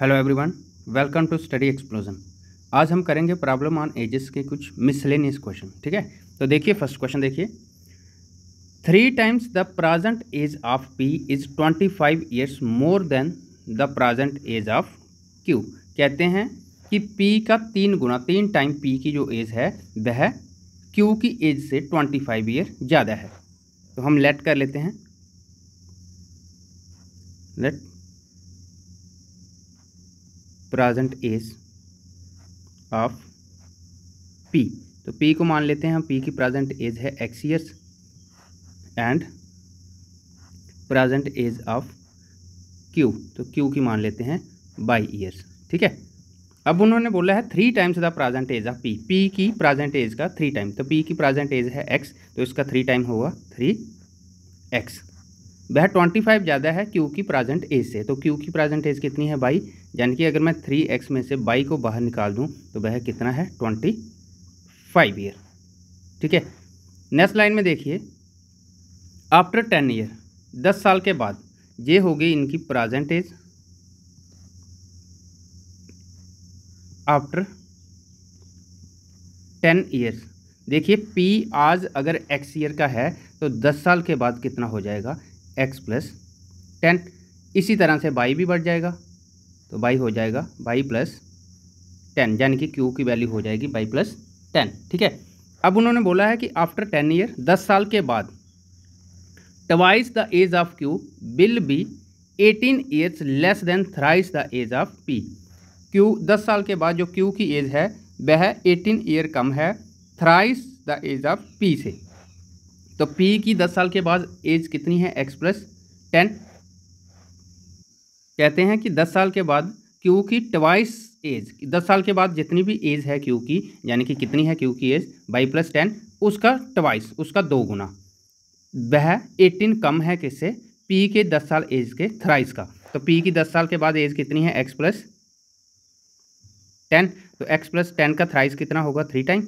hello everyone welcome to study explosion आज हम करेंगे प्रॉब्लम ऑन एजेस के कुछ मिसलेनियस क्वेश्चन ठीक है तो देखिए फर्स्ट क्वेश्चन देखिए three times the present age of P is twenty five years more than the present age of Q कहते हैं कि पी का तीन गुना तीन टाइम पी की जो एज है वह क्यू की एज से ट्वेंटी फाइव ईयर ज़्यादा है तो हम लेट कर लेते हैं let present age of P तो पी को मान लेते हैं हम पी की प्रेजेंट एज है x years and present age of Q तो क्यू की मान लेते हैं बाई ईयर्स ठीक है अब उन्होंने बोला है three times the present age of P P की प्रेजेंट एज का थ्री टाइम तो पी की प्रेजेंट एज है एक्स तो इसका थ्री टाइम होगा थ्री एक्स वह ट्वेंटी फाइव ज़्यादा है क्यू की प्रेजेंट एज से तो क्यू की प्रेजेंट एज कितनी है बाई यानी कि अगर मैं थ्री एक्स में से बाई को बाहर निकाल दूं तो वह कितना है ट्वेंटी फाइव ईयर ठीक है नेक्स्ट लाइन में देखिए आफ्टर टेन ईयर दस साल के बाद ये हो गई इनकी present age after ten years देखिए पी आज अगर एक्स ईयर का है तो दस साल के बाद कितना हो जाएगा एक्स प्लस टेन इसी तरह से बाई भी बढ़ जाएगा तो बाई हो जाएगा बाई प्लस टेन यानी कि क्यू की वैल्यू हो जाएगी बाई प्लस टेन ठीक है अब उन्होंने बोला है कि आफ्टर टेन ईयर दस साल के बाद twice the age of Q will be eighteen years less than thrice the age of P Q दस साल के बाद जो क्यू की एज है वह एटीन ईयर कम है thrice the age of P से तो पी की दस साल के बाद एज कितनी है एक्स प्लस टेन कहते हैं कि दस साल के बाद क्यू की ट्वाइस एज दस साल के बाद जितनी भी एज है क्यू की यानी कि कितनी है क्यू की एज बाई प्लस टेन उसका ट्वाइस उसका दो गुना वह एटीन कम है किससे पी के दस साल एज के थ्राइस का तो पी की दस साल के बाद एज कितनी है एक्स प्लस टेन तो एक्स प्लस टेन का थ्राइस कितना होगा थ्री टाइम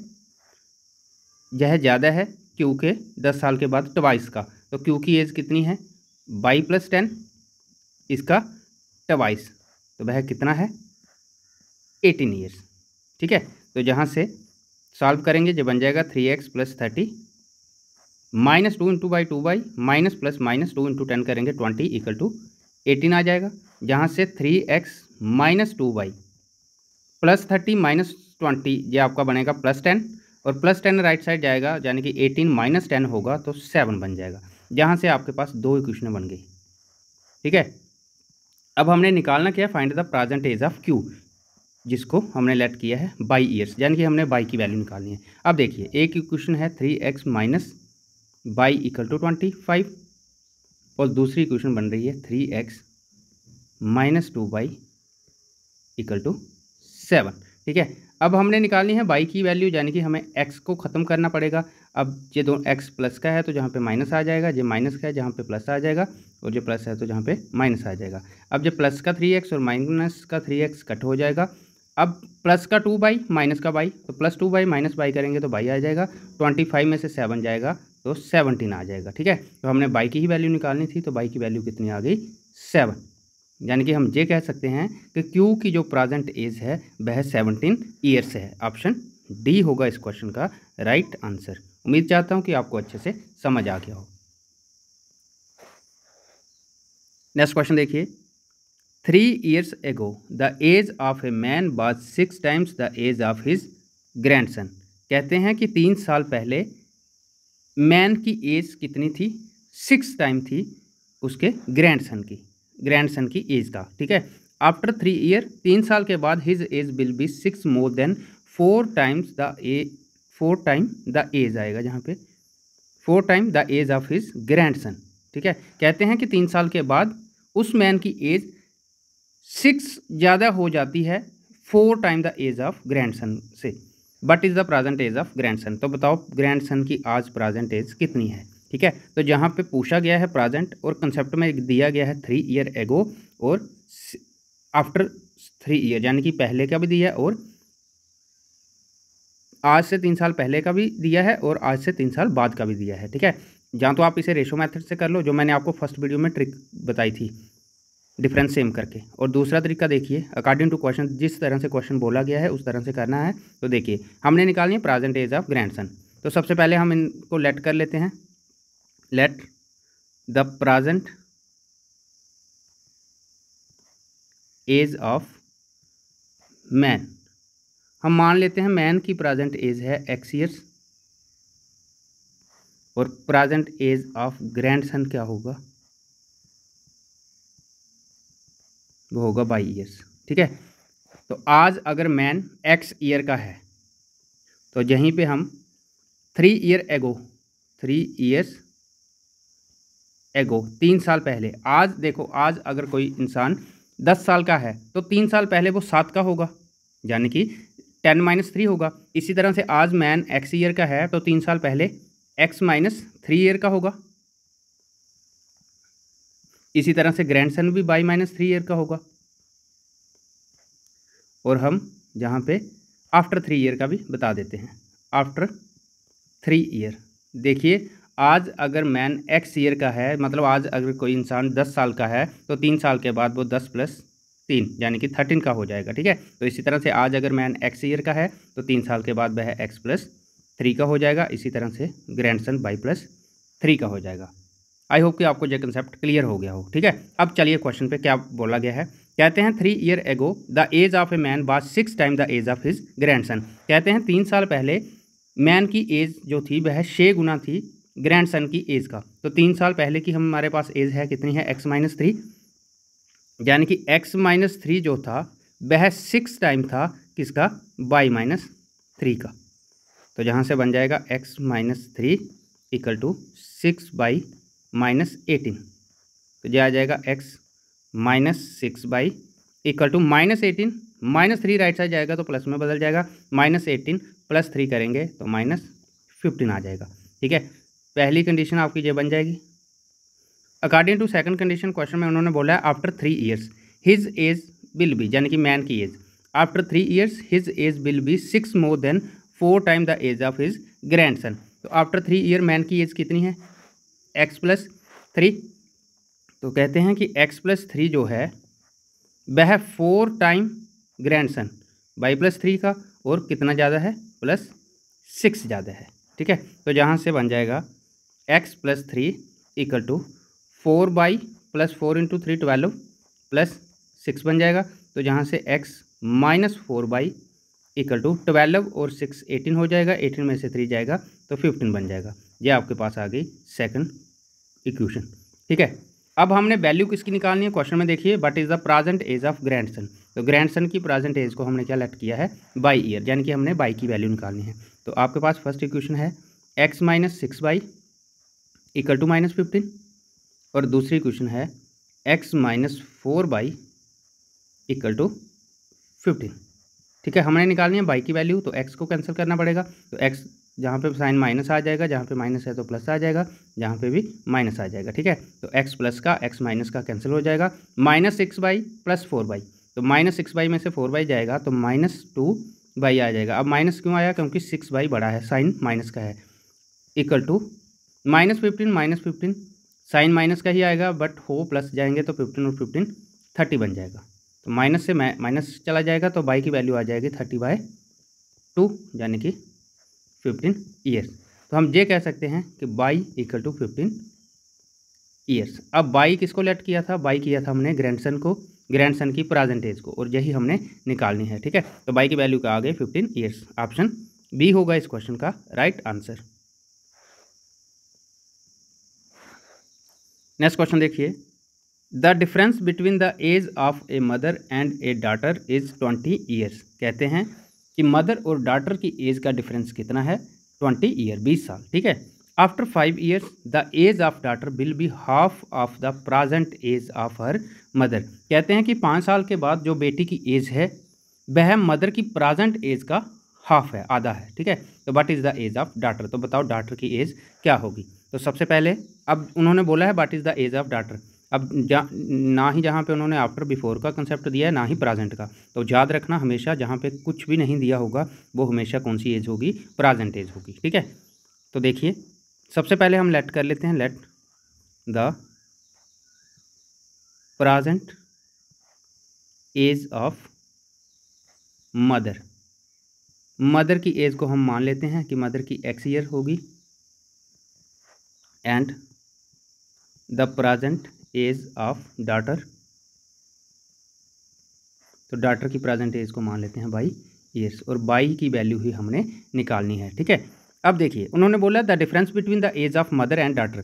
यह ज़्यादा है क्यू के दस साल के बाद टवाइस का तो क्यू की एज कितनी है बाई प्लस टेन इसका टवाइस तो वह कितना है एटीन ईयर्स ठीक है तो जहाँ से सॉल्व करेंगे जो बन जाएगा three x plus thirty minus two into y two y minus plus minus two into ten करेंगे ट्वेंटी इक्वल टू एटीन आ जाएगा जहाँ से three x minus two y plus thirty minus twenty ये आपका बनेगा प्लस टेन और plus ten right side जाएगा यानी कि एटीन माइनस टेन होगा तो सेवन बन जाएगा जहाँ से आपके पास दो इक्वेशन बन गई ठीक है अब हमने निकालना क्या find the present age of Q जिसको हमने लेट किया है बाई ईयर्स यानी कि हमने बाई की वैल्यू निकालनी है अब देखिए एक इक्वेशन है three x minus y equal to twenty five और दूसरी इक्वेशन बन रही है three x minus two y equal to seven ठीक है अब हमने निकालनी है बाई की वैल्यू यानी कि हमें एक्स को ख़त्म करना पड़ेगा अब ये दो एक्स प्लस का है तो जहाँ पे माइनस आ जाएगा ये माइनस का है जहाँ पे प्लस आ जाएगा और जो प्लस है तो जहाँ पे माइनस आ जाएगा अब जब प्लस का थ्री एक्स और माइनस का थ्री एक्स कट हो जाएगा अब प्लस का टू बाई माइनस का बाई तो plus two y minus y करेंगे तो बाई आ जाएगा ट्वेंटी फाइव में से सेवन जाएगा तो सेवनटीन आ जाएगा ठीक है तो हमने बाई की ही वैल्यू निकालनी थी तो बाई की वैल्यू कितनी आ गई सेवन यानी कि हम ये कह सकते हैं कि क्यू की जो प्रेजेंट एज है वह सेवनटीन ईयर्स है ऑप्शन डी होगा इस क्वेश्चन का राइट आंसर उम्मीद चाहता हूँ कि आपको अच्छे से समझ आ गया हो नेक्स्ट क्वेश्चन देखिए three years ago the age of a man was six times the age of his son कहते हैं कि तीन साल पहले मैन की एज कितनी थी सिक्स टाइम थी उसके ग्रैंडसन की सन की एज का ठीक है आफ्टर थ्री ईयर तीन साल के बाद his age will be six more than four times the a four time the age आएगा जहाँ पे four time the age of his son ठीक है कहते हैं कि तीन साल के बाद उस मैन की एज सिक्स ज़्यादा हो जाती है four time the age of son से but is the present age of son तो बताओ सन की आज प्रेजेंट एज कितनी है ठीक है तो जहाँ पे पूछा गया है प्रेजेंट और कंसेप्ट में दिया गया है थ्री ईयर एगो और आफ्टर थ्री ईयर यानी कि पहले का भी दिया है और आज से तीन साल पहले का भी दिया है और आज से तीन साल बाद का भी दिया है ठीक है जहाँ तो आप इसे रेशो मेथड से कर लो जो मैंने आपको फर्स्ट वीडियो में ट्रिक बताई थी डिफरेंस सेम करके और दूसरा तरीका देखिए अकॉर्डिंग टू क्वेश्चन जिस तरह से क्वेश्चन बोला गया है उस तरह से करना है तो देखिए हमने निकालनी है प्रेजेंट एज ऑफ ग्रैंडसन तो सबसे पहले हम इनको लेट कर लेते हैं let the present age of man हम मान लेते हैं मैन की प्रेजेंट एज है एक्स ईयर्स और प्रेजेंट एज ऑफ ग्रैंडसन क्या होगा वो होगा बाई ईयर्स ठीक है तो आज अगर मैन एक्स ईयर का है तो यहीं पे हम three year ago three years ago तीन साल पहले आज देखो आज अगर कोई इंसान दस साल का है तो तीन साल पहले वो सात का होगा यानी कि टेन माइनस थ्री होगा इसी तरह से आज मैन एक्स ईयर का है तो तीन साल पहले एक्स माइनस थ्री ईयर का होगा इसी तरह से ग्रैंडसन भी बाई माइनस थ्री ईयर का होगा और हम जहाँ पे आफ्टर थ्री ईयर का भी बता देते हैं आफ्टर थ्री ईयर देखिए आज अगर मैन एक्स ईयर का है मतलब आज अगर कोई इंसान दस साल का है तो तीन साल के बाद वो दस प्लस तीन यानी कि थर्टीन का हो जाएगा ठीक है तो इसी तरह से आज अगर मैन एक्स ईयर का है तो तीन साल के बाद वह एक्स प्लस थ्री का हो जाएगा इसी तरह से grandson y plus three का हो जाएगा आई होप कि आपको यह कंसेप्ट क्लियर हो गया हो ठीक है अब चलिए क्वेश्चन पे क्या बोला गया है कहते हैं three year ago the age of a man was six time the age of his grand कहते हैं तीन साल पहले मैन की एज जो थी वह छः गुना थी ग्रैंड सन की एज का तो तीन साल पहले की हमारे पास एज है कितनी है एक्स माइनस थ्री यानी कि एक्स माइनस थ्री जो था वह सिक्स टाइम था किसका वाई माइनस थ्री का तो यहाँ से बन जाएगा x minus three equal to six y minus eighteen तो यह आ जाएगा x minus six y equal to minus eighteen minus three right side जाएगा तो प्लस में बदल जाएगा माइनस एटीन प्लस थ्री करेंगे तो माइनस फिफ्टीन आ जाएगा ठीक है पहली कंडीशन आपकी ये बन जाएगी according to second condition question में उन्होंने बोला है after three years his age will be यानी कि मैन की age after three years his age will be six more than four time the age of his grandson तो after three year man की age कितनी है x plus three तो कहते हैं कि एक्स प्लस थ्री जो है वह four time grandson y plus three का और कितना ज़्यादा है प्लस सिक्स ज़्यादा है ठीक है तो जहाँ से बन जाएगा x plus three equal to four y plus four into three twelve plus six बन जाएगा तो जहाँ से x minus four y equal to twelve और सिक्स एटीन हो जाएगा एटीन में से थ्री जाएगा तो फिफ्टीन बन जाएगा ये आपके पास आ गई सेकंड इक्वेशन ठीक है अब हमने वैल्यू किसकी निकालनी है क्वेश्चन में देखिए but is the present age of grandson तो ग्रैंड सन की प्राजेंट एज को हमने क्या लेट किया है बाई ईयर यानी कि हमने बाई की वैल्यू निकालनी है तो आपके पास फर्स्ट इक्वेशन है x minus six y equal to minus fifteen और दूसरी क्वेश्चन है x minus four y equal to fifteen ठीक है हमने निकालनी है बाई की वैल्यू तो एक्स को कैंसिल करना पड़ेगा तो एक्स जहाँ पे साइन माइनस आ जाएगा जहाँ पे माइनस है तो प्लस आ जाएगा जहाँ पे भी माइनस आ जाएगा ठीक है तो एक्स प्लस का एक्स माइनस का कैंसिल हो जाएगा minus six y plus four y तो माइनस सिक्स बाई में से फोर बाई जाएगा तो माइनस टू बाई आ जाएगा अब माइनस क्यों आया क्योंकि सिक्स बाई बड़ा है साइन माइनस का है equal to minus fifteen minus fifteen sign minus का ही आएगा बट हो प्लस जाएंगे तो फिफ्टीन और फिफ्टीन थर्टी बन जाएगा तो माइनस से माइनस चला जाएगा तो बाई की वैल्यू आ जाएगी थर्टी बाय टू यानी कि फिफ्टीन ईयर्स तो हम ये कह सकते हैं कि y equal to fifteen years अब बाई किसको लेट किया था बाई किया था हमने ग्रैंडसन को ग्रैंडसन की प्राजेंटेज को और यही हमने निकालनी है ठीक है तो बाई की वैल्यू का आ गई फिफ्टीन ईयर्स ऑप्शन बी होगा इस क्वेश्चन का right right answer next question देखिए the difference between the age of a mother and a daughter is twenty years कहते हैं कि मदर और डाटर की एज का डिफरेंस कितना है ट्वेंटी ईयर बीस साल ठीक है after five years the age of daughter will be half of the present age of her mother कहते हैं कि पाँच साल के बाद जो बेटी की एज है वह मदर की प्राजेंट एज का हाफ है आधा है ठीक है तो what is the age of daughter तो बताओ डाटर की एज क्या होगी तो सबसे पहले अब उन्होंने बोला है what is the age of daughter अब जा ना ही जहाँ पे उन्होंने आफ्टर बिफोर का कंसेप्ट दिया है ना ही प्रेजेंट का तो याद रखना हमेशा जहाँ पे कुछ भी नहीं दिया होगा वो हमेशा कौन सी एज होगी प्रेजेंट एज होगी ठीक है तो देखिए सबसे पहले हम लेट कर लेते हैं let the present age of mother mother की एज को हम मान लेते हैं कि मदर की एक्स ईयर होगी and the present age of daughter तो डाटर की प्रेजेंट एज को मान लेते हैं बाई ईयर्स और बाई की वैल्यू ही हमने निकालनी है ठीक है अब देखिए उन्होंने बोला the difference between the age of mother and daughter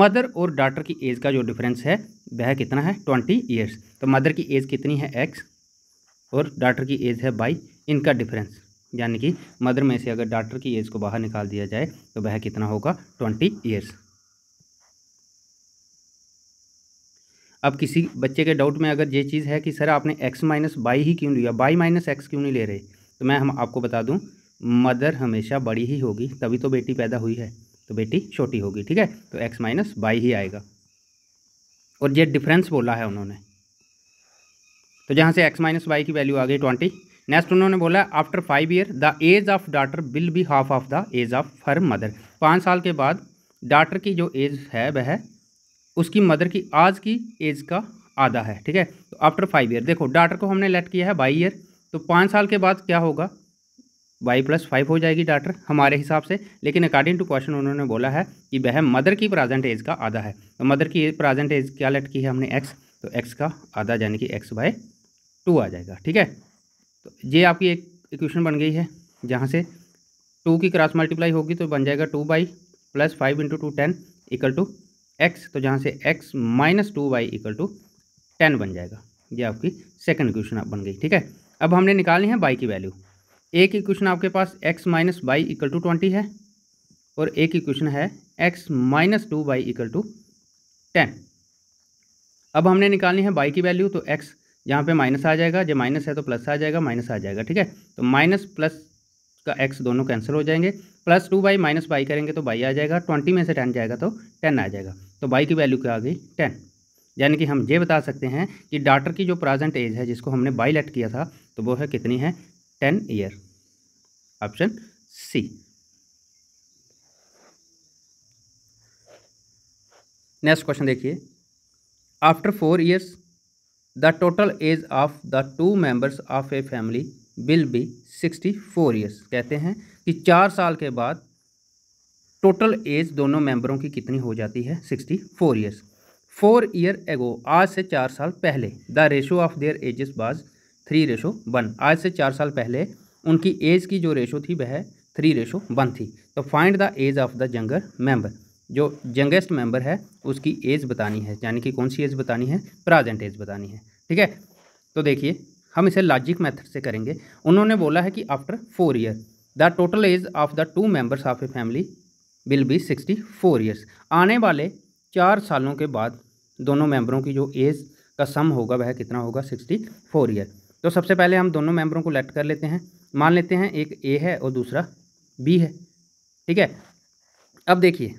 mother और डाटर की एज का जो डिफरेंस है वह कितना है ट्वेंटी ईयर्स तो मदर की एज कितनी है एक्स और डाटर की एज है बाई इनका डिफरेंस यानी कि मदर में से अगर डाटर की एज को बाहर निकाल दिया जाए तो वह कितना होगा ट्वेंटी ईयर्स अब किसी बच्चे के डाउट में अगर ये चीज़ है कि सर आपने एक्स माइनस बाई ही क्यों लिया बाई माइनस एक्स क्यों नहीं ले रहे तो मैं हम आपको बता दूँ मदर हमेशा बड़ी ही होगी तभी तो बेटी पैदा हुई है तो बेटी छोटी होगी ठीक है तो एक्स माइनस बाई ही आएगा और ये डिफरेंस बोला है उन्होंने तो जहाँ से एक्स माइनस बाई की वैल्यू आ गई ट्वेंटी नेक्स्ट उन्होंने बोला after five year the age of daughter will be half of the age of her mother पाँच साल के बाद डाटर की जो एज है वह उसकी मदर की आज की एज का आधा है ठीक है तो आफ्टर फाइव ईयर देखो डाटर को हमने लेट किया है बाई ईयर तो पाँच साल के बाद क्या होगा वाई प्लस फाइव हो जाएगी डाटर हमारे हिसाब से लेकिन अकॉर्डिंग टू क्वेश्चन उन्होंने बोला है कि वह मदर की प्रेजेंट एज का आधा है तो मदर की प्रेजेंट एज क्या लेट की है हमने एक्स तो एक्स का आधा यानी कि एक्स बाय टू आ जाएगा ठीक है तो ये आपकी एक इक्वेशन बन गई है जहाँ से टू की क्रॉस मल्टीप्लाई होगी तो बन जाएगा two y plus five into two ten equal to x तो जहाँ से x minus two y equal to ten बन जाएगा ये आपकी सेकंड इक्वेशन आप बन गई ठीक है अब हमने निकालनी है बाई की वैल्यू एक इक्वेशन आपके पास x minus y equal to twenty है और एक इक्वेशन है x minus two y equal to ten अब हमने निकालनी है बाई की वैल्यू तो एक्स यहाँ पे माइनस आ जाएगा जब माइनस है तो प्लस आ जाएगा माइनस आ जाएगा ठीक है तो माइनस प्लस का एक्स दोनों कैंसिल हो जाएंगे plus two y minus y करेंगे तो बाई आ जाएगा ट्वेंटी में से टेन जाएगा तो टेन आ जाएगा तो वाई की वैल्यू क्या आ गई टेन यानी कि हम ये बता सकते हैं कि डॉटर की जो प्रेजेंट एज है जिसको हमने बाई लेट किया था तो वो है कितनी है ten year option C next question देखिए after four years the total age of the two members of a family will be sixty four years कहते हैं कि चार साल के बाद टोटल एज दोनों मेंबरों की कितनी हो जाती है sixty four years four year ago आज से चार साल पहले the ratio of their ages was three ratio one आज से चार साल पहले उनकी एज की जो रेशो थी वह थ्री रेशो वन थी तो find the age of the younger member जो यंगेस्ट मेंबर है उसकी एज बतानी है यानी कि कौन सी एज बतानी है प्रेजेंट एज बतानी है ठीक है तो देखिए हम इसे लॉजिक मेथड से करेंगे उन्होंने बोला है कि after four year the total age of the two members of a family will be sixty four years आने वाले चार सालों के बाद दोनों मेंबरों की जो एज का सम होगा वह कितना होगा सिक्सटी फोर ईयर तो सबसे पहले हम दोनों मेंबरों को लेट कर लेते हैं मान लेते हैं एक ए है और दूसरा बी है ठीक है अब देखिए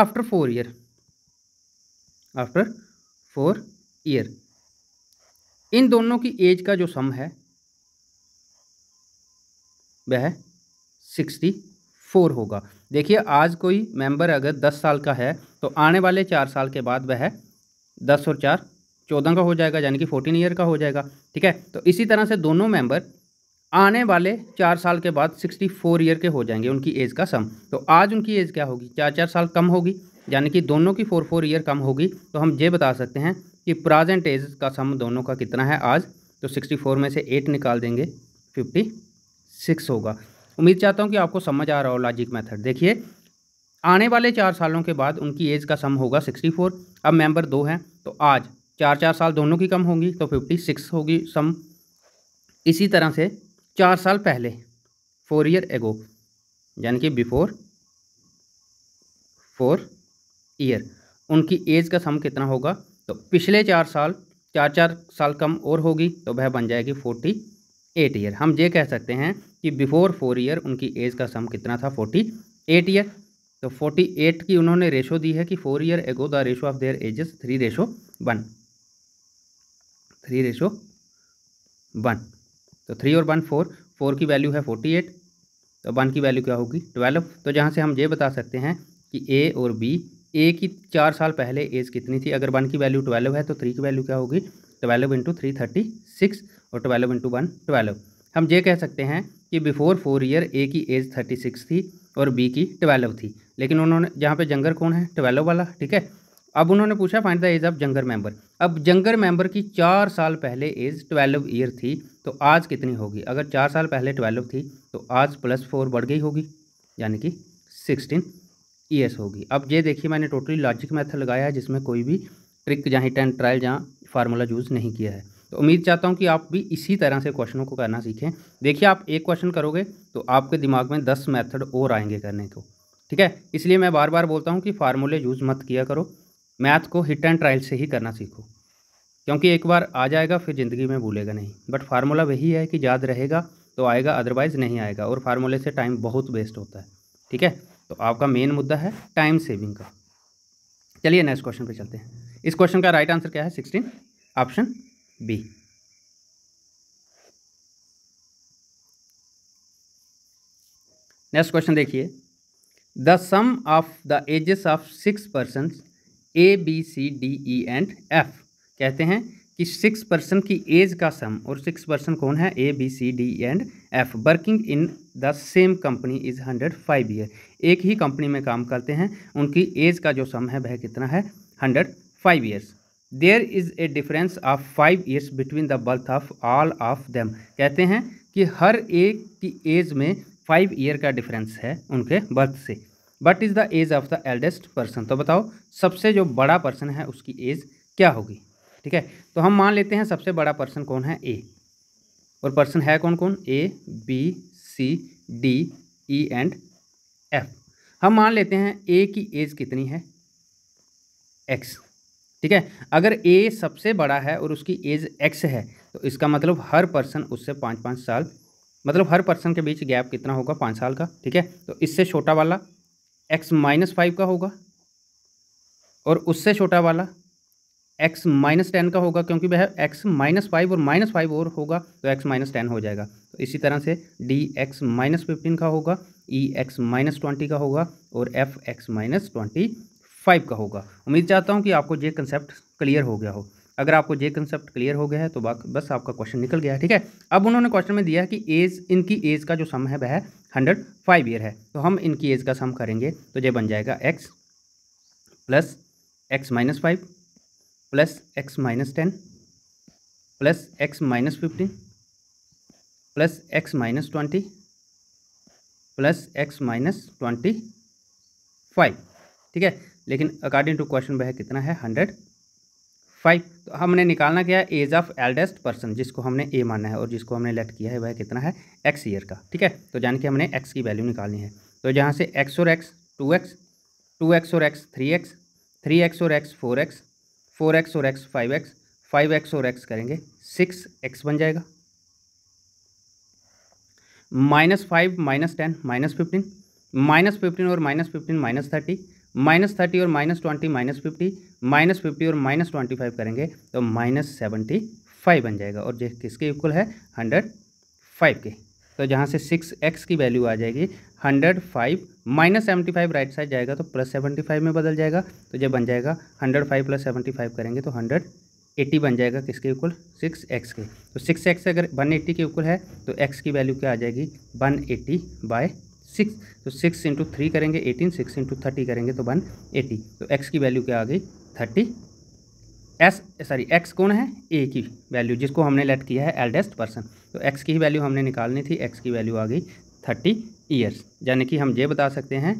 after four year after four year इन दोनों की एज का जो सम है वह सिक्सटी फोर होगा देखिए आज कोई मेंबर अगर दस साल का है तो आने वाले चार साल के बाद वह दस और चार चौदह का हो जाएगा यानी कि फोर्टीन ईयर का हो जाएगा ठीक है तो इसी तरह से दोनों मेंबर आने वाले चार साल के बाद सिक्सटी फोर ईयर के हो जाएंगे उनकी एज का सम तो आज उनकी एज क्या होगी चार चार साल कम होगी यानी कि दोनों की फोर फोर ईयर कम होगी तो हम ये बता सकते हैं कि प्राजेंट एज का सम दोनों का कितना है आज तो सिक्सटी फोर में से एट निकाल देंगे फिफ्टी सिक्स होगा उम्मीद चाहता हूँ कि आपको समझ आ रहा हो लॉजिक मेथड देखिए आने वाले चार सालों के बाद उनकी एज का सम होगा सिक्सटी फोर अब मेंबर दो हैं तो आज चार चार साल दोनों की कम तो होगी तो फिफ्टी सिक्स होगी सम इसी तरह से चार साल पहले फोर ईयर एगो यानी कि बिफोर फोर ईयर उनकी एज का सम कितना होगा तो पिछले चार साल चार चार साल कम और होगी तो वह बन जाएगी फोर्टी एट ईयर हम ये कह सकते हैं कि बिफोर फोर ईयर उनकी एज का सम कितना था फोर्टी एट ईयर तो फोर्टी एट की उन्होंने रेशो दी है कि four year ago the ratio of their ages three ratio one three ratio one तो थ्री और वन फोर फोर की वैल्यू है फोर्टी एट तो वन की वैल्यू क्या होगी ट्वेल्व तो जहाँ से हम ये बता सकते हैं कि ए और बी ए की चार साल पहले एज कितनी थी अगर वन की वैल्यू ट्वेल्व है तो थ्री की वैल्यू क्या होगी twelve into three thirty six और ट्वेल्व इंटू वन ट्वेल्व हम ये कह सकते हैं कि बिफोर फोर ईयर ए की एज थर्टी सिक्स थी और बी की ट्वेल्व थी लेकिन उन्होंने जहाँ पे जंगर कौन है ट्वेल्व वाला ठीक है अब उन्होंने पूछा find the age of younger member अब जंगर मेंबर की चार साल पहले एज ट्वेल्व ईयर थी तो आज कितनी होगी अगर चार साल पहले ट्वेल्व थी तो आज प्लस फोर बढ़ गई होगी यानी कि सिक्सटीन ईयर्स होगी अब ये देखिए मैंने टोटली लॉजिक मैथड लगाया है जिसमें कोई भी ट्रिक जहाँ टेंट ट्रायल जहाँ फार्मूला यूज़ नहीं किया है तो उम्मीद चाहता हूँ कि आप भी इसी तरह से क्वेश्चनों को करना सीखें देखिए आप एक क्वेश्चन करोगे तो आपके दिमाग में दस मैथड और आएंगे करने को ठीक है इसलिए मैं बार बार बोलता हूँ कि फार्मूले यूज़ मत किया करो मैथ को हिट एंड ट्रायल से ही करना सीखो क्योंकि एक बार आ जाएगा फिर ज़िंदगी में भूलेगा नहीं बट फार्मूला वही है कि याद रहेगा तो आएगा अदरवाइज़ नहीं आएगा और फार्मूले से टाइम बहुत वेस्ट होता है ठीक है तो आपका मेन मुद्दा है टाइम सेविंग का चलिए नेक्स्ट क्वेश्चन पे चलते हैं इस क्वेश्चन का राइट आंसर क्या है sixteen option B next question देखिए the sum of the ages of six person A B C D E and F कहते हैं कि सिक्स पर्सन की एज का सम और सिक्स पर्सन कौन है A B C D and F working in the same company is hundred five year एक ही कंपनी में काम करते हैं उनकी एज का जो सम है वह कितना है hundred five years there is a difference of five years between the birth of all of them कहते हैं कि हर एक की एज में फाइव ईयर का डिफरेंस है उनके बर्थ से but is the age of the eldest person तो बताओ सबसे जो बड़ा पर्सन है उसकी एज क्या होगी ठीक है तो हम मान लेते हैं सबसे बड़ा पर्सन कौन है ए और पर्सन है कौन कौन A B C D E and F हम मान लेते हैं ए की एज कितनी है एक्स ठीक है अगर ए सबसे बड़ा है और उसकी एज एक्स है तो इसका मतलब हर पर्सन उससे पाँच पाँच साल मतलब हर पर्सन के बीच गैप कितना होगा पाँच साल का ठीक है तो इससे छोटा वाला एक्स माइनस फाइव का होगा और उससे छोटा वाला एक्स माइनस टेन का होगा क्योंकि वह एक्स माइनस फाइव और माइनस फाइव और होगा तो एक्स माइनस टेन हो जाएगा तो इसी तरह से डी एक्स माइनस फिफ्टीन का होगा ई एक्स माइनस ट्वेंटी का होगा और F x minus twenty five का होगा उम्मीद चाहता हूँ कि आपको ये कंसेप्ट क्लियर हो गया हो अगर आपको ये कंसेप्ट क्लियर हो गया है तो बस आपका क्वेश्चन निकल गया है ठीक है अब उन्होंने क्वेश्चन में दिया कि एज इनकी एज का जो सम है वह हंड्रेड फाइव ईयर है तो हम इनकी एज का सम करेंगे तो ये बन जाएगा x plus x minus five plus x minus ten plus x minus fifteen plus x minus twenty plus x minus twenty five ठीक है लेकिन अकॉर्डिंग टू क्वेश्चन वह कितना है हंड्रेड फाइव तो हमने निकालना क्या है एज ऑफ एल्डेस्ट पर्सन जिसको हमने ए माना है और जिसको हमने लेट किया है वह कितना है एक्स ईयर का ठीक है तो जान के हमने एक्स की वैल्यू निकालनी है तो जहाँ से एक्स और x two x two x और x three x three x और x four x four x और x five x five x और एक्स करेंगे सिक्स एक्स बन जाएगा minus five minus ten minus fifteen minus fifteen और minus fifteen minus thirty minus thirty और minus twenty minus fifty minus fifty और minus twenty five करेंगे तो minus seventy five बन जाएगा और जो किसके इक्वल है हंड्रेड फाइव के तो जहाँ से सिक्स एक्स की वैल्यू आ जाएगी hundred five minus seventy five right side जाएगा तो प्लस सेवेंटी फाइव में बदल जाएगा तो जब बन जाएगा hundred five plus seventy five करेंगे तो हंड्रेड एट्टी बन जाएगा किसके इक्वल सिक्स एक्स के तो सिक्स एक्स अगर वन एट्टी के इक्वल है तो एक्स की वैल्यू क्या आ जाएगी वन एट्टी बाय सिक्स तो सिक्स इंटू थ्री करेंगे एटीन सिक्स इंटू थर्टी करेंगे तो वन एटी तो एक्स की वैल्यू क्या आ गई थर्टी एस सॉरी एक्स कौन है ए की वैल्यू जिसको हमने लेट किया है एल्डेस्ट पर्सन तो एक्स की ही वैल्यू हमने निकालनी थी एक्स की वैल्यू आ गई थर्टी ईयर्स यानी कि हम ये बता सकते हैं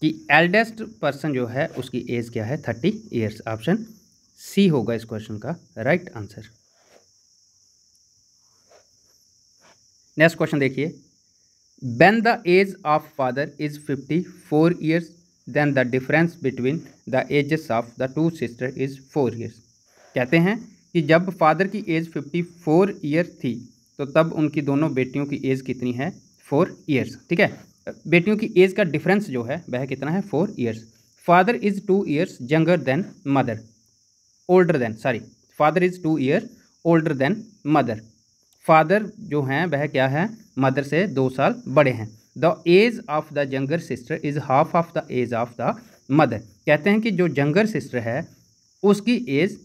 कि एल्डेस्ट पर्सन जो है उसकी एज क्या है थर्टी ईयर्स ऑप्शन सी होगा इस क्वेश्चन का राइट आंसर नेक्स्ट क्वेश्चन देखिए when the age of father is 54 years then the difference between the ages of the two sister is 4 years कहते हैं कि जब फादर की एज 54 ईयर थी तो तब उनकी दोनों बेटियों की एज कितनी है 4 ईयर्स ठीक है बेटियों की एज का डिफरेंस जो है वह कितना है 4 years father is two years younger than mother older than sorry father is two year older than mother father जो हैं वह क्या है मदर से दो साल बड़े हैं the age of the younger sister is half of the age of the mother कहते हैं कि जो यंगर सिस्टर है उसकी एज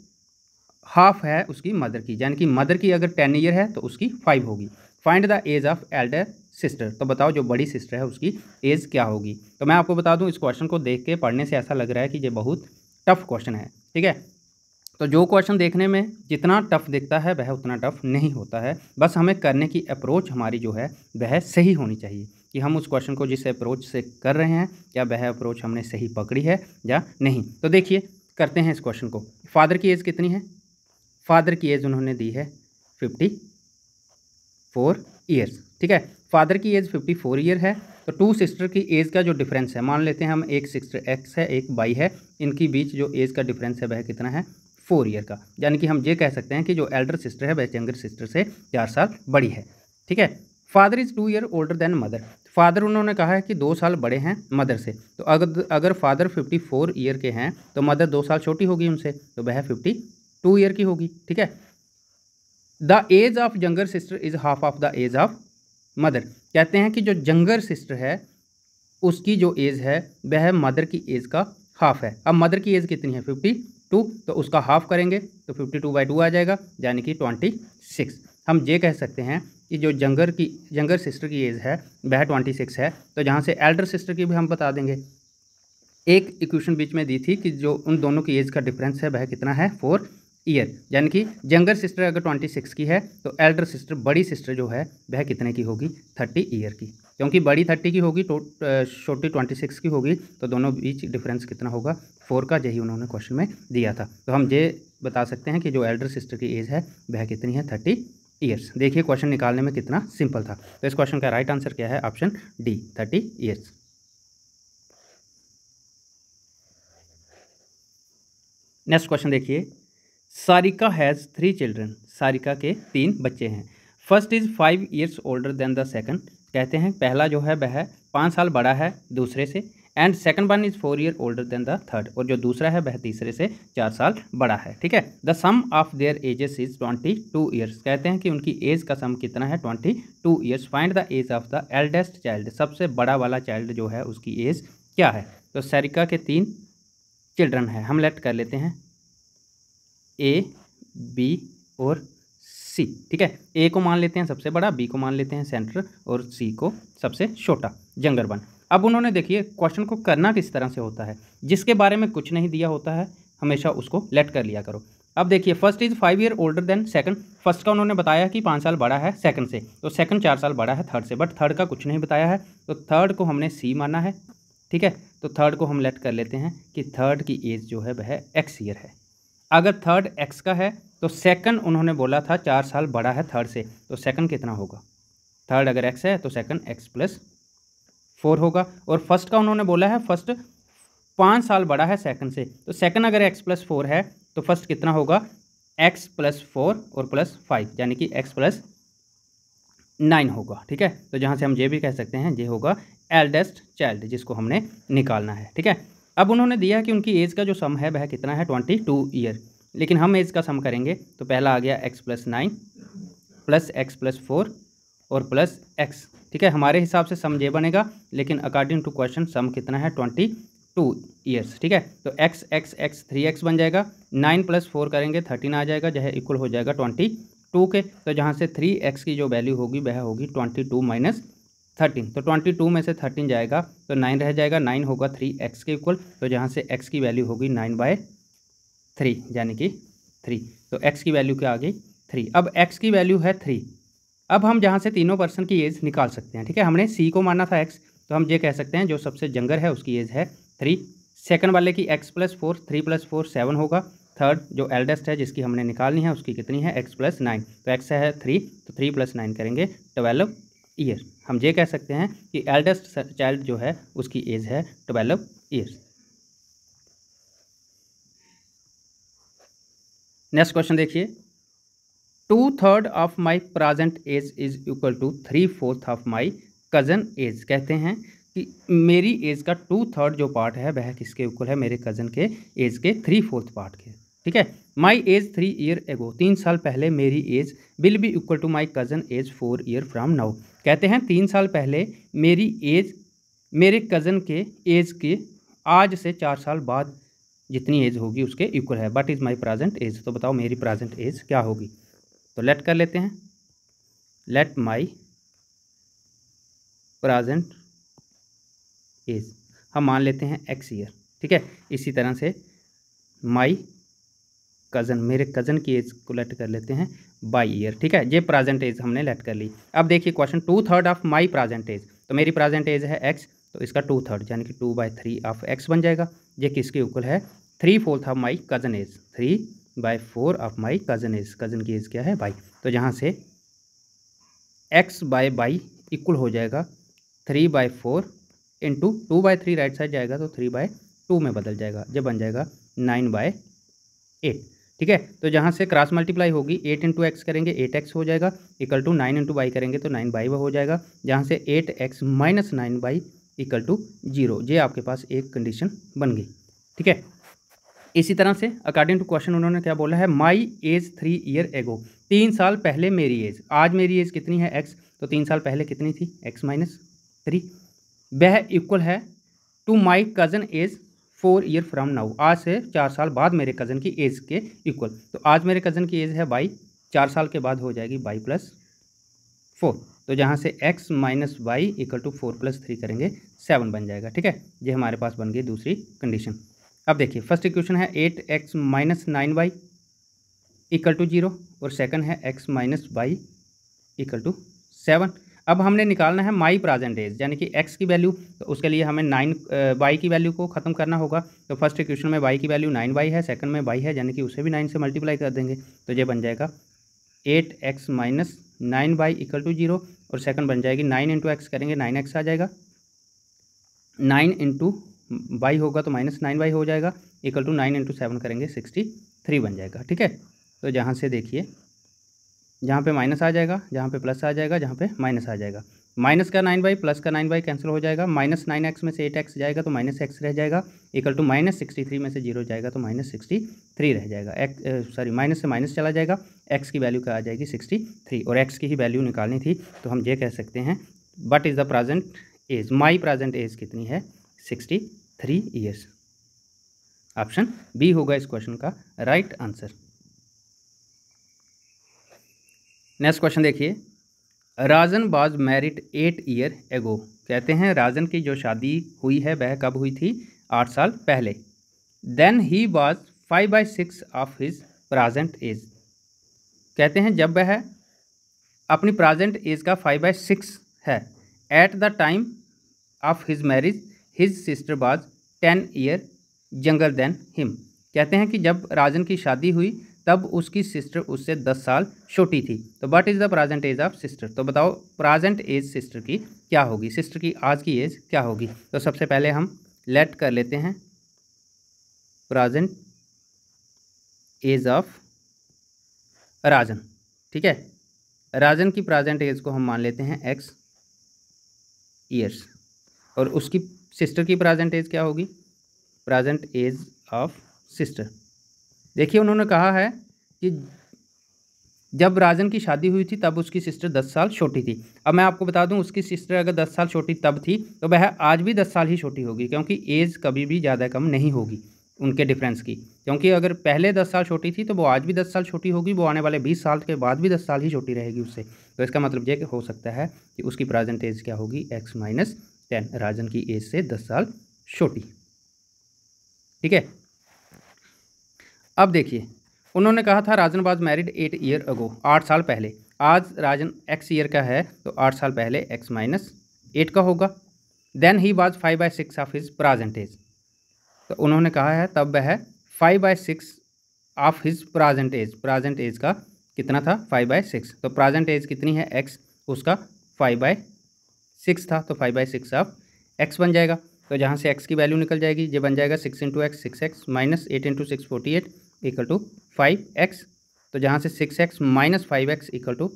हाफ है उसकी मदर की यानी कि मदर की अगर टेन ईयर है तो उसकी फाइव होगी find the age of elder sister तो बताओ जो बड़ी सिस्टर है उसकी एज क्या होगी तो मैं आपको बता दूं इस क्वेश्चन को देख के पढ़ने से ऐसा लग रहा है कि ये बहुत टफ क्वेश्चन है ठीक है तो जो क्वेश्चन देखने में जितना टफ दिखता है वह उतना टफ नहीं होता है बस हमें करने की अप्रोच हमारी जो है वह सही होनी चाहिए कि हम उस क्वेश्चन को जिस अप्रोच से कर रहे हैं क्या वह अप्रोच हमने सही पकड़ी है या नहीं तो देखिए करते हैं इस क्वेश्चन को फादर की एज कितनी है फादर की एज उन्होंने दी है फिफ्टी फोर ईयर्स ठीक है फादर की एज फिफ्टी फोर ईयर है तो टू सिस्टर की एज का जो डिफरेंस है मान लेते हैं हम एक सिस्टर एक्स है एक बाई है इनकी बीच जो एज का डिफरेंस है वह कितना है फोर ईयर का यानी कि हम ये कह सकते हैं कि जो एल्डर सिस्टर है वैसे यंगर सिस्टर से चार साल बड़ी है ठीक है father is two year older than mother father उन्होंने कहा है कि दो साल बड़े हैं मदर से तो अगर अगर फादर फिफ्टी फोर ईयर के हैं तो मदर दो साल छोटी होगी उनसे तो वह फिफ्टी टू ईयर की होगी ठीक है the age of younger sister is half of the age of mother कहते हैं कि जो यंगर सिस्टर है उसकी जो एज है वह मदर की एज का हाफ है अब मदर की एज कितनी है फिफ्टी टू तो उसका हाफ करेंगे तो फिफ्टी टू बाई टू आ जाएगा यानी कि ट्वेंटी सिक्स हम ये कह सकते हैं कि जो जंगर की जंगर सिस्टर की एज है वह ट्वेंटी सिक्स है तो जहाँ से एल्डर सिस्टर की भी हम बता देंगे एक इक्वेशन बीच में दी थी कि जो उन दोनों की एज का डिफरेंस है वह कितना है फोर ईयर यानी कि जंगर सिस्टर अगर ट्वेंटी सिक्स की है तो एल्डर सिस्टर बड़ी सिस्टर जो है वह कितने की होगी थर्टी ईयर की क्योंकि बड़ी थर्टी की होगी छोटी ट्वेंटी सिक्स की होगी तो दोनों बीच डिफरेंस कितना होगा फोर का यही उन्होंने क्वेश्चन में दिया था तो हम ये बता सकते हैं कि जो एल्डर सिस्टर की एज है वह कितनी है थर्टी ईयर्स देखिए क्वेश्चन निकालने में कितना सिंपल था तो इस क्वेश्चन का राइट आंसर क्या है option D thirty years next question देखिए Sarika has three children Sarika के तीन बच्चे हैं first is five years older than the second कहते हैं पहला जो है वह पाँच साल बड़ा है दूसरे से and second one is four year older than the third और जो दूसरा है वह तीसरे से चार साल बड़ा है ठीक है the sum of their ages is twenty two years कहते हैं कि उनकी एज का सम कितना है twenty two years find the age of the eldest child सबसे बड़ा वाला चाइल्ड जो है उसकी एज क्या है तो सरिका के तीन चिल्ड्रन है हम लेट कर लेते हैं ए बी और सी ठीक है ए को मान लेते हैं सबसे बड़ा बी को मान लेते हैं सेंटर और सी को सबसे छोटा जंगर वन अब उन्होंने देखिए क्वेश्चन को करना किस तरह से होता है जिसके बारे में कुछ नहीं दिया होता है हमेशा उसको लेट कर लिया करो अब देखिए first is five year older than second first का उन्होंने बताया कि पाँच साल बड़ा है सेकंड से तो सेकंड चार साल बड़ा है थर्ड से बट थर्ड का कुछ नहीं बताया है तो थर्ड को हमने सी माना है ठीक है तो थर्ड को हम लेट कर लेते हैं कि थर्ड की एज जो है वह एक्स ईयर है अगर थर्ड एक्स का है तो सेकंड उन्होंने बोला था चार साल बड़ा है थर्ड से तो सेकंड कितना होगा थर्ड अगर एक्स है तो सेकंड एक्स प्लस फोर होगा और फर्स्ट का उन्होंने बोला है फर्स्ट पाँच साल बड़ा है सेकंड से तो सेकंड अगर एक्स प्लस फोर है तो फर्स्ट कितना होगा एक्स प्लस फोर और प्लस फाइव यानी कि एक्स प्लस नाइन होगा ठीक है तो जहाँ से हम ये भी कह सकते हैं ये होगा एल्डेस्ट चाइल्ड जिसको हमने निकालना है ठीक है अब उन्होंने दिया कि उनकी एज का जो सम है वह कितना है ट्वेंटी टू ईयर लेकिन हम इसका सम करेंगे तो पहला आ गया x plus nine plus x plus four और प्लस एक्स ठीक है हमारे हिसाब से सम ये बनेगा लेकिन अकॉर्डिंग टू क्वेश्चन सम कितना है ट्वेंटी टू ईयर्स ठीक है तो x x x three x बन जाएगा नाइन प्लस फोर करेंगे थर्टीन आ जाएगा जह इक्वल हो जाएगा ट्वेंटी टू के तो जहाँ से थ्री एक्स की जो वैल्यू होगी वह होगी ट्वेंटी टू माइनस थर्टीन तो ट्वेंटी टू में से थर्टीन जाएगा तो नाइन रह जाएगा नाइन होगा थ्री एक्स के इक्वल तो जहाँ से एक्स की वैल्यू होगी नाइन बाय थ्री यानी कि थ्री तो एक्स की वैल्यू क्या आ गई थ्री अब एक्स की वैल्यू है थ्री अब हम जहाँ से तीनों पर्सन की एज निकाल सकते हैं ठीक है हमने सी को माना था एक्स तो हम ये कह सकते हैं जो सबसे जंगर है उसकी एज है थ्री सेकंड वाले की x plus four three plus four seven होगा थर्ड जो एल्डेस्ट है जिसकी हमने निकालनी है उसकी कितनी है एक्स प्लस नाइन तो एक्स है थ्री तो थ्री प्लस नाइन करेंगे ट्वेल्व ईयर हम ये कह सकते हैं कि एल्डेस्ट चाइल्ड जो है उसकी एज है ट्वेल्व ईयर्स नेक्स्ट क्वेश्चन देखिए two third of my present age is equal to three fourth of my cousin age कहते हैं कि मेरी एज का टू थर्ड जो पार्ट है वह किसके इक्वल है मेरे कज़न के एज के थ्री फोर्थ पार्ट के ठीक है माई एज थ्री ईयर एगो तीन साल पहले मेरी age will be equal to my cousin age four year from now कहते हैं तीन साल पहले मेरी एज मेरे कज़न के एज के आज से चार साल बाद जितनी एज होगी उसके इक्वल है but is my present age तो बताओ मेरी प्रेजेंट एज क्या होगी तो लेट कर लेते हैं लेट माई प्राजेंट एज हम मान लेते हैं एक्स ईयर ठीक है इसी तरह से माई कज़न मेरे कज़न की एज को लेट कर लेते हैं बाई ईयर ठीक है ये प्रेजेंट एज हमने लेट कर ली अब देखिए question two third of my present age तो मेरी प्रेजेंट एज है एक्स तो इसका टू थर्ड यानी कि two by three of x बन जाएगा ये किसके इक्वल है three fourth of my cousin age three by four of my cousin age cousin की एज क्या है बाई तो यहाँ से एक्स बाय बाई इक्वल हो जाएगा three by four into two by three right side जाएगा तो थ्री बाय टू में बदल जाएगा जब बन जाएगा नाइन बाय एट ठीक है तो जहाँ से क्रॉस मल्टीप्लाई होगी एट इंटू एक्स करेंगे एट एक्स हो जाएगा equal to nine into y करेंगे तो नाइन बाई हो जाएगा जहाँ से eight x minus nine y equal to zero ये आपके पास एक कंडीशन बन गई ठीक है इसी तरह से अकॉर्डिंग टू क्वेश्चन उन्होंने क्या बोला है माई एज थ्री ईयर एगो तीन साल पहले मेरी एज आज मेरी एज कितनी है एक्स तो तीन साल पहले कितनी थी एक्स माइनस थ्री वह इक्वल है to my cousin age four year from now आज से चार साल बाद मेरे कज़न की एज के इक्वल तो आज मेरे कज़न की एज है बाई चार साल के बाद हो जाएगी बाई प्लस फोर तो जहाँ से x minus y equal to four plus three करेंगे सेवन बन जाएगा ठीक है ये हमारे पास बन गई दूसरी कंडीशन अब देखिए फर्स्ट इक्वेशन है eight x minus nine y equal to zero और सेकंड है x minus y equal to seven अब हमने निकालना है माई प्रेजेंट एज यानी कि एक्स की वैल्यू तो उसके लिए हमें नाइन वाई की वैल्यू को ख़त्म करना होगा तो फर्स्ट इक्वेशन में वाई की वैल्यू नाइन वाई है सेकंड में वाई है यानी कि उसे भी नाइन से मल्टीप्लाई कर देंगे तो ये बन जाएगा eight x minus nine y equal to zero और सेकंड बन जाएगी नाइन इंटू एक्स करेंगे नाइन एक्स आ जाएगा नाइन इंटू वाई होगा तो माइनस नाइन वाई हो जाएगा equal to nine into seven करेंगे सिक्सटी थ्री बन जाएगा ठीक है तो जहाँ से देखिए जहाँ पे माइनस आ जाएगा जहाँ पे प्लस आ जाएगा जहाँ पे माइनस आ जाएगा माइनस का नाइन बाई प्लस का नाइन बाई कैंसिल हो जाएगा माइनस नाइन एक्स में से एट एक्स जाएगा तो माइनस एक्स रह जाएगा equal to minus sixty three में से जीरो जाएगा तो माइनस सिक्सटी थ्री रह जाएगा एक्स सॉरी माइनस से माइनस चला जाएगा एक्स की वैल्यू क्या आ जाएगी सिक्सटी थ्री और एक्स की ही वैल्यू निकालनी थी तो हम ये कह सकते हैं what is the present age my present age कितनी है sixty three years option B होगा इस क्वेश्चन का राइट आंसर नेक्स्ट क्वेश्चन देखिए राजन बाज मैरिड एट ईयर एगो कहते हैं राजन की जो शादी हुई है वह कब हुई थी आठ साल पहले then he was five by six of his present age कहते हैं जब वह अपनी प्राजेंट एज का फाइव बाई सिक्स है at the time of his marriage his sister was ten year younger than him कहते हैं कि जब राजन की शादी हुई तब उसकी सिस्टर उससे दस साल छोटी थी तो what is the present age of sister तो बताओ प्रजेंट एज सिस्टर की क्या होगी सिस्टर की आज की एज क्या होगी तो सबसे पहले हम लेट कर लेते हैं प्रजेंट एज ऑफ राजन ठीक है राजन की प्रजेंट एज को हम मान लेते हैं एक्स ईयर्स और उसकी सिस्टर की प्रेजेंट एज क्या होगी प्रेजेंट एज ऑफ सिस्टर देखिए उन्होंने कहा है कि जब राजन की शादी हुई थी तब उसकी सिस्टर दस साल छोटी थी अब मैं आपको बता दूं उसकी सिस्टर अगर दस साल छोटी तब थी तो वह आज भी दस साल ही छोटी होगी क्योंकि एज कभी भी ज़्यादा कम नहीं होगी उनके डिफरेंस की क्योंकि अगर पहले दस साल छोटी थी तो वो आज भी दस साल छोटी होगी वो आने वाले बीस साल के बाद भी दस साल ही छोटी रहेगी उससे तो इसका मतलब ये हो सकता है कि उसकी प्रेजेंट एज क्या होगी एक्स माइनस टेन राजन की एज से दस साल छोटी ठीक है अब देखिए उन्होंने कहा था राजन बाज मैरिड एट ईयर अगो आठ साल पहले आज राजन एक्स ईयर का है तो आठ साल पहले एक्स माइनस एट का होगा then he was five by six of his present age तो उन्होंने कहा है तब वह five by six of his present age present age का कितना था फाइव बाई सिक्स तो प्राजेंट एज कितनी है एक्स उसका फाइव बाई सिक्स था तो फाइव बाई सिक्स आप एक्स बन जाएगा तो जहाँ से एक्स की वैल्यू निकल जाएगी ये बन जाएगा six into x six x minus eight into six forty eight equal to five x तो जहाँ से six x minus five x equal to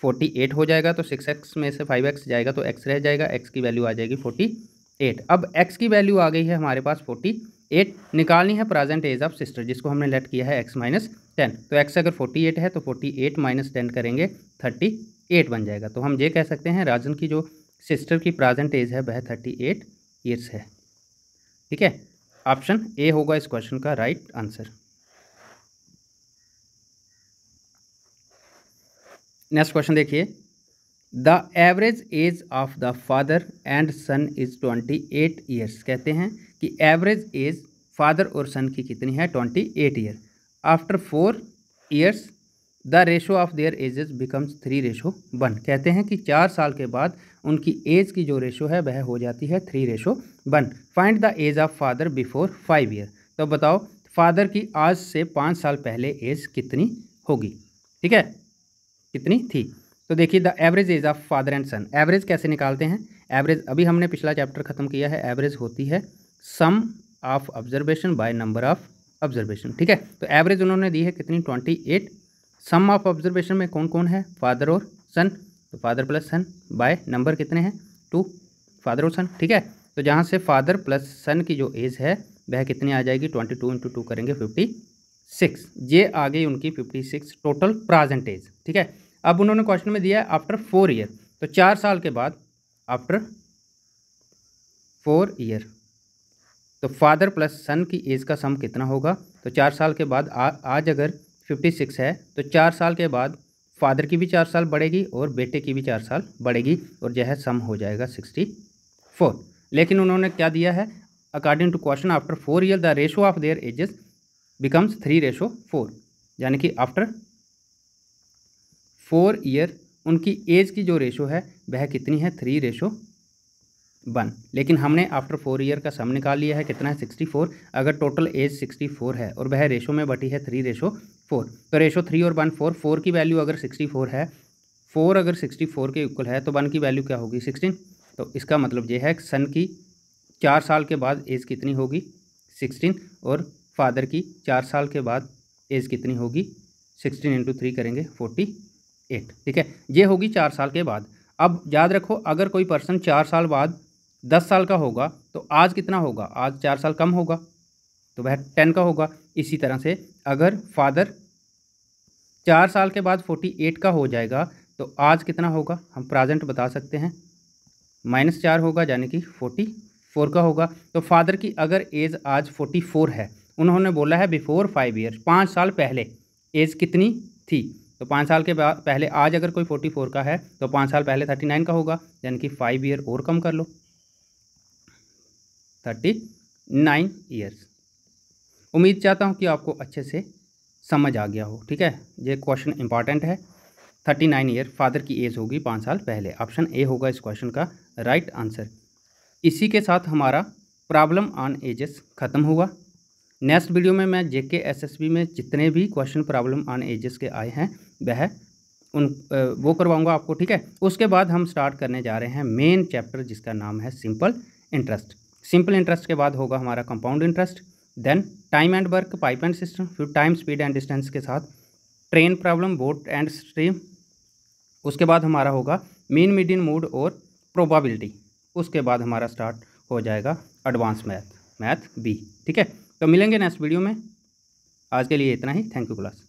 forty eight हो जाएगा तो सिक्स एक्स में से फाइव एक्स जाएगा तो एक्स रह जाएगा एक्स की वैल्यू आ जाएगी फोर्टी एट अब एक्स की वैल्यू आ गई है हमारे पास फोर्टी एट निकालनी है प्रेजेंट एज ऑफ सिस्टर जिसको हमने लेट किया है एक्स माइनस टेन तो एक्स अगर फोर्टी एट है तो फोर्टी एट माइनस टेन करेंगे थर्टी एट बन जाएगा तो हम ये कह सकते हैं राजन की जो सिस्टर की प्रेजेंट एज है वह थर्टी एट ईयर्स है ठीक है ऑप्शन ए होगा इस क्वेश्चन का right right answer next question देखिए the average age of the father and son is twenty eight years कहते हैं कि एवरेज एज फादर और सन की कितनी है twenty eight year after four years the ratio of their ages becomes three ratio one कहते हैं कि चार साल के बाद उनकी एज की जो रेशो है वह हो जाती है three ratio one find the age of father before five year तो बताओ फादर की आज से पाँच साल पहले एज कितनी होगी ठीक है कितनी थी तो देखिए the average age of father and son average कैसे निकालते हैं एवरेज अभी हमने पिछला चैप्टर ख़त्म किया है एवरेज होती है sum of observation by number of observation ठीक है तो एवरेज उन्होंने दी है कितनी twenty eight sum of observation में कौन कौन है फादर और सन तो father plus son by number कितने हैं टू फादर और सन ठीक है तो जहाँ से फादर प्लस सन की जो एज है वह कितनी आ जाएगी ट्वेंटी टू इंटू टू करेंगे फिफ्टी सिक्स ये आ गई उनकी fifty six total present age ठीक है अब उन्होंने क्वेश्चन में दिया है आफ्टर फोर ईयर तो चार साल के बाद आफ्टर फोर ईयर तो फादर प्लस सन की एज का सम कितना होगा तो चार साल के बाद आ, आज अगर फिफ्टी सिक्स है तो चार साल के बाद फादर की भी चार साल बढ़ेगी और बेटे की भी चार साल बढ़ेगी और जो है सम हो जाएगा सिक्सटी फोर लेकिन उन्होंने क्या दिया है according to question after four year the ratio of their ages becomes three ratio four यानी कि आफ्टर फोर ईयर उनकी एज की जो रेशो है वह कितनी है थ्री रेशो वन लेकिन हमने आफ्टर फोर ईयर का सम निकाल लिया है कितना है सिक्सटी फोर अगर टोटल एज सिक्सटी फोर है और वह रेशो में बटी है थ्री रेशो फोर तो रेशो थ्री और वन फोर फोर की वैल्यू अगर सिक्सटी फोर है फोर अगर सिक्सटी फोर के इक्वल है तो वन की वैल्यू क्या होगी सिक्सटीन तो इसका मतलब ये है सन की चार साल के बाद एज कितनी होगी सिक्सटीन और फादर की चार साल के बाद एज कितनी होगी सिक्सटीन इंटू थ्री करेंगे फोर्टी एट ठीक है ये होगी चार साल के बाद अब याद रखो अगर कोई पर्सन चार साल बाद दस साल का होगा तो आज कितना होगा आज चार साल कम होगा तो वह टेन का होगा इसी तरह से अगर फादर चार साल के बाद फोर्टी एट का हो जाएगा तो आज कितना होगा हम प्राजेंट बता सकते हैं माइनस चार होगा यानी कि फोर्टी फोर का होगा तो फादर की अगर एज आज फोर्टी फोर है उन्होंने बोला है बिफोर फाइव ईयर्स पाँच साल पहले एज कितनी थी तो पाँच साल के बाद पहले आज अगर कोई फोर्टी फोर का है तो पाँच साल पहले थर्टी नाइन का होगा यानी कि फाइव ईयर और कम कर लो थर्टी नाइन ईयर्स उम्मीद चाहता हूँ कि आपको अच्छे से समझ आ गया हो ठीक है ये क्वेश्चन इंपॉर्टेंट है थर्टी नाइन ईयर फादर की एज होगी पाँच साल पहले ऑप्शन ए होगा इस क्वेश्चन का राइट right आंसर इसी के साथ हमारा प्रॉब्लम ऑन एजेस ख़त्म हुआ नेक्स्ट वीडियो में मैं जे के एस एस बी में जितने भी क्वेश्चन प्रॉब्लम ऑन एजेस के आए हैं वह उन वो करवाऊंगा आपको ठीक है उसके बाद हम स्टार्ट करने जा रहे हैं मेन चैप्टर जिसका नाम है सिंपल इंटरेस्ट सिंपल इंटरेस्ट के बाद होगा हमारा compound interest then time and work pipe and system फिर टाइम स्पीड एंड डिस्टेंस के साथ train problem boat and stream उसके बाद हमारा होगा मीन मीडियन मूड और प्रोबाबिलिटी उसके बाद हमारा स्टार्ट हो जाएगा एडवांस मैथ मैथ बी ठीक है तो मिलेंगे नेक्स्ट वीडियो में आज के लिए इतना ही थैंक यू क्लास